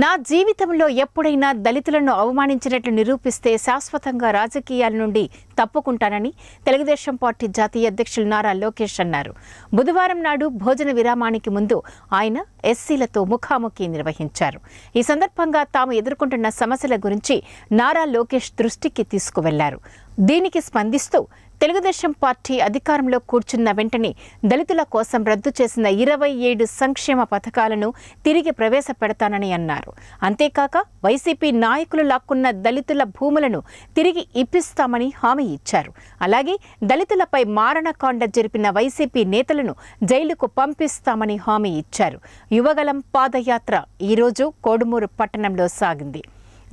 నా జీవితంలో ఎప్పుడైనా దళితులను అవమానించినట్లు నిరూపిస్తే శాశ్వతంగా రాజకీయాల నుండి తప్పుకుంటానని తెలుగుదేశం పార్టీ జాతీయ అధ్యక్షులు నారా లోకేష్ అన్నారు బుధవారం నాడు భోజన విరామానికి ముందు ఆయన ఎస్సీలతో ముఖాముఖి నిర్వహించారు ఈ సందర్భంగా తాము ఎదుర్కొంటున్న సమస్యల గురించి నారా లోకేష్ దృష్టికి తీసుకువెళ్లారు దీనికి స్పందిస్తూ తెలుగుదేశం పార్టీ అధికారంలో కూర్చున్న వెంటనే దళితుల కోసం రద్దు చేసిన ఇరవై ఏడు సంక్షేమ పథకాలను తిరిగి ప్రవేశపెడతానని అన్నారు అంతేకాక వైసీపీ నాయకులు లాక్కున్న దళితుల భూములను తిరిగి ఇప్పిస్తామని హామీ ఇచ్చారు అలాగే దళితులపై మారణకాండ జరిపిన వైసీపీ నేతలను జైలుకు పంపిస్తామని హామీ ఇచ్చారు యువగలం పాదయాత్ర ఈరోజు కోడుమూరు పట్టణంలో సాగింది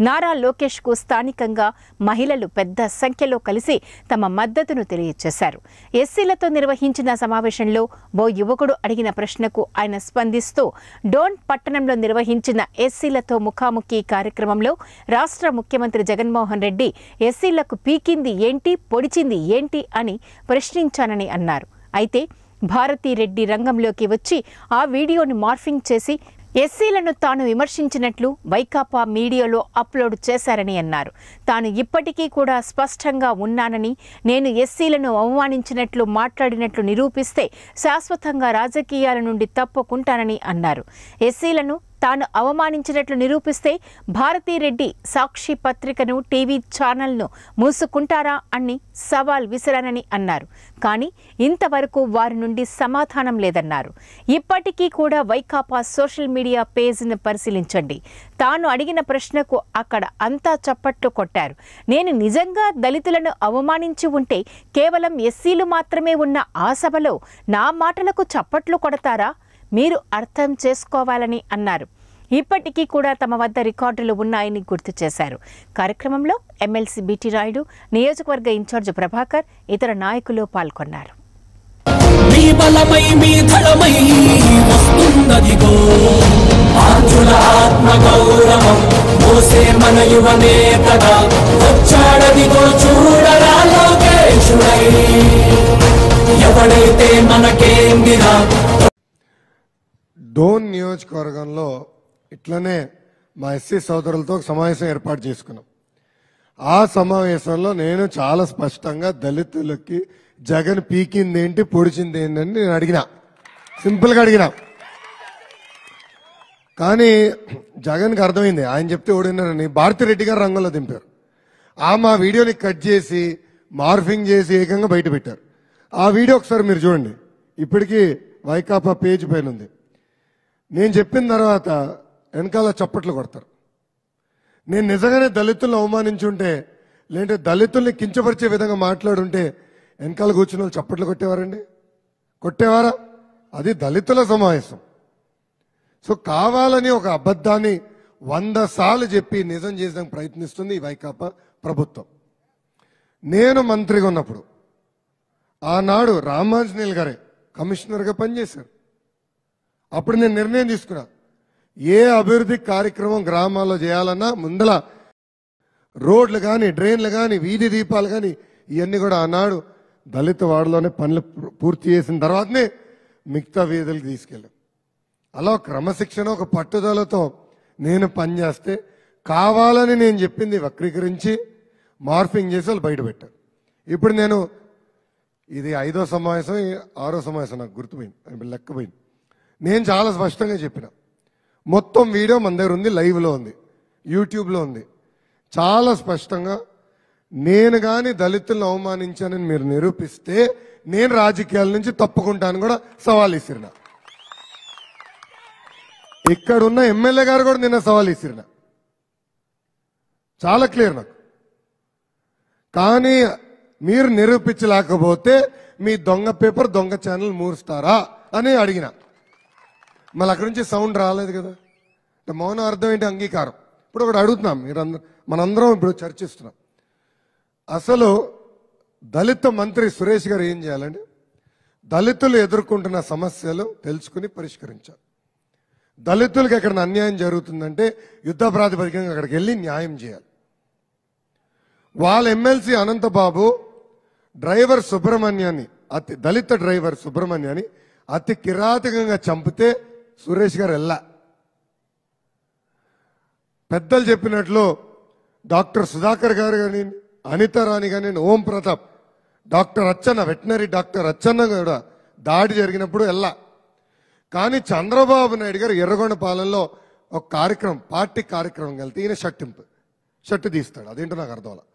నారా లోకేష్కు స్థానికంగా మహిళలు పెద్ద సంఖ్యలో కలిసి తమ మద్దతును తెలియజేశారు ఎస్సీలతో నిర్వహించిన సమావేశంలో ఓ యువకుడు అడిగిన ప్రశ్నకు ఆయన స్పందిస్తూ డోన్ పట్టణంలో నిర్వహించిన ఎస్సీలతో ముఖాముఖి కార్యక్రమంలో రాష్ట్ర ముఖ్యమంత్రి జగన్మోహన్ రెడ్డి ఎస్సీలకు పీకింది ఏంటి పొడిచింది ఏంటి అని ప్రశ్నించానని అన్నారు అయితే భారతీ రెడ్డి రంగంలోకి వచ్చి ఆ వీడియోను మార్ఫింగ్ చేసి ఎస్సీలను తాను విమర్శించినట్లు వైకాపా మీడియాలో అప్లోడ్ చేశారని అన్నారు తాను ఇప్పటికీ కూడా స్పష్టంగా ఉన్నానని నేను ఎస్సీలను అవమానించినట్లు మాట్లాడినట్లు నిరూపిస్తే శాశ్వతంగా రాజకీయాల నుండి తప్పుకుంటానని అన్నారు ఎస్సీలను తాను అవమానించినట్లు నిరూపిస్తే భారతీరెడ్డి సాక్షి పత్రికను టీవీ ఛానల్ను మూసుకుంటారా అని సవాల్ విసిరానని అన్నారు కానీ ఇంతవరకు వారి నుండి సమాధానం లేదన్నారు ఇప్పటికీ కూడా వైకాపా సోషల్ మీడియా పేజ్ను పరిశీలించండి తాను అడిగిన ప్రశ్నకు అక్కడ అంతా చప్పట్లు కొట్టారు నేను నిజంగా దళితులను అవమానించి ఉంటే కేవలం ఎస్సీలు మాత్రమే ఉన్న ఆ సభలో నా మాటలకు చప్పట్లు కొడతారా మీరు అర్థం చేసుకోవాలని అన్నారు ఇప్పటికీ కూడా తమ వద్ద రికార్డులు ఉన్నాయని గుర్తు చేశారు కార్యక్రమంలో ఎమ్మెల్సీ బిటి రాయుడు నియోజకవర్గ ఇన్ఛార్జ్ ప్రభాకర్ ఇతర నాయకులు పాల్గొన్నారు డోన్ నియోజకవర్గంలో ఇట్లనే మా ఎస్సీ సోదరులతో సమావేశం ఏర్పాటు చేసుకున్నాం ఆ సమావేశంలో నేను చాలా స్పష్టంగా దళితులకి జగన్ పీకింది ఏంటి పొడిచింది ఏంటని నేను అడిగిన సింపుల్గా అడిగిన కానీ జగన్కి అర్థమైంది ఆయన చెప్తే ఓడినానని భారతిరెడ్డి గారు రంగంలో దింపారు ఆ మా వీడియోని కట్ చేసి మార్ఫింగ్ చేసి ఏకంగా బయట పెట్టారు ఆ వీడియో ఒకసారి మీరు చూడండి ఇప్పటికీ వైకాపా పేజ్ పైన ఉంది నేను చెప్పిన తర్వాత వెనకాల చప్పట్లు కొడతారు నేను నిజంగానే దళితులను అవమానించుంటే లేదంటే దళితుల్ని కించపరిచే విధంగా మాట్లాడుంటే వెనకాల కూర్చుని వాళ్ళు చప్పట్లు కొట్టేవారండి కొట్టేవారా అది దళితుల సమావేశం సో కావాలని ఒక అబద్ధాన్ని వంద సార్లు చెప్పి నిజం చేసేందుకు ప్రయత్నిస్తుంది ఈ వైకాపా ప్రభుత్వం నేను మంత్రిగా ఉన్నప్పుడు ఆనాడు రామాంజనేయులు గారే కమిషనర్గా పనిచేశారు అప్పుడు నేను నిర్ణయం తీసుకున్నా ఏ అభివృద్ధి కార్యక్రమం గ్రామాల్లో చేయాలన్నా ముందల రోడ్లు కానీ డ్రైన్లు కానీ వీధి దీపాలు కానీ ఇవన్నీ కూడా ఆనాడు దళిత వాడలోనే పనులు పూర్తి చేసిన తర్వాతనే మిగతా వీధులకు తీసుకెళ్ళాం అలా క్రమశిక్షణ ఒక పట్టుదలతో నేను పనిచేస్తే కావాలని నేను చెప్పింది వక్రీకరించి మార్ఫింగ్ చేసి వాళ్ళు బయటపెట్టారు ఇప్పుడు నేను ఇది ఐదో సమావేశం ఆరో సమావేశం నాకు గుర్తుపోయింది లెక్కపోయింది నేను చాలా స్పష్టంగా చెప్పినా మొత్తం వీడియో మన దగ్గర ఉంది లైవ్లో ఉంది యూట్యూబ్లో ఉంది చాలా స్పష్టంగా నేను కానీ దళితులను అవమానించానని మీరు నిరూపిస్తే నేను రాజకీయాల నుంచి తప్పుకుంటాను కూడా సవాల్ ఇసిరిన ఇక్కడున్న ఎమ్మెల్యే గారు కూడా నిన్న సవాల్ ఇసిరిన చాలా క్లియర్ నాకు కానీ మీరు నిరూపించలేకపోతే మీ దొంగ పేపర్ దొంగ ఛానల్ మూరుస్తారా అని అడిగినా మళ్ళీ అక్కడి నుంచి సౌండ్ రాలేదు కదా మౌన అర్థం ఏంటి అంగీకారం ఇప్పుడు ఒకటి అడుగుతున్నాం మీరు మనందరం ఇప్పుడు చర్చిస్తున్నాం అసలు దళిత మంత్రి సురేష్ గారు ఏం చేయాలండి దళితులు ఎదుర్కొంటున్న సమస్యలు తెలుసుకుని పరిష్కరించాలి దళితులకు ఎక్కడ అన్యాయం జరుగుతుందంటే యుద్ధ ప్రాతిపదికంగా అక్కడికి వెళ్ళి న్యాయం చేయాలి వాళ్ళ ఎమ్మెల్సీ అనంతబాబు డ్రైవర్ సుబ్రహ్మణ్యాన్ని అతి దళిత డ్రైవర్ సుబ్రహ్మణ్యాన్ని అతి కిరాతకంగా చంపితే సురేష్ గారు ఎల్ల పెద్దలు చెప్పినట్లు డాక్టర్ సుధాకర్ గారు కానీ అనిత రాణి కానీ Om Pratap doctor Achanna veterinary doctor Achanna కూడా దాడి జరిగినప్పుడు ఎల్ల కానీ చంద్రబాబు నాయుడు గారు పాలనలో ఒక కార్యక్రమం పార్టీ కార్యక్రమం కలితే ఈయన షట్టింపు షట్టు తీస్తాడు అదేంటో నాకు అర్థం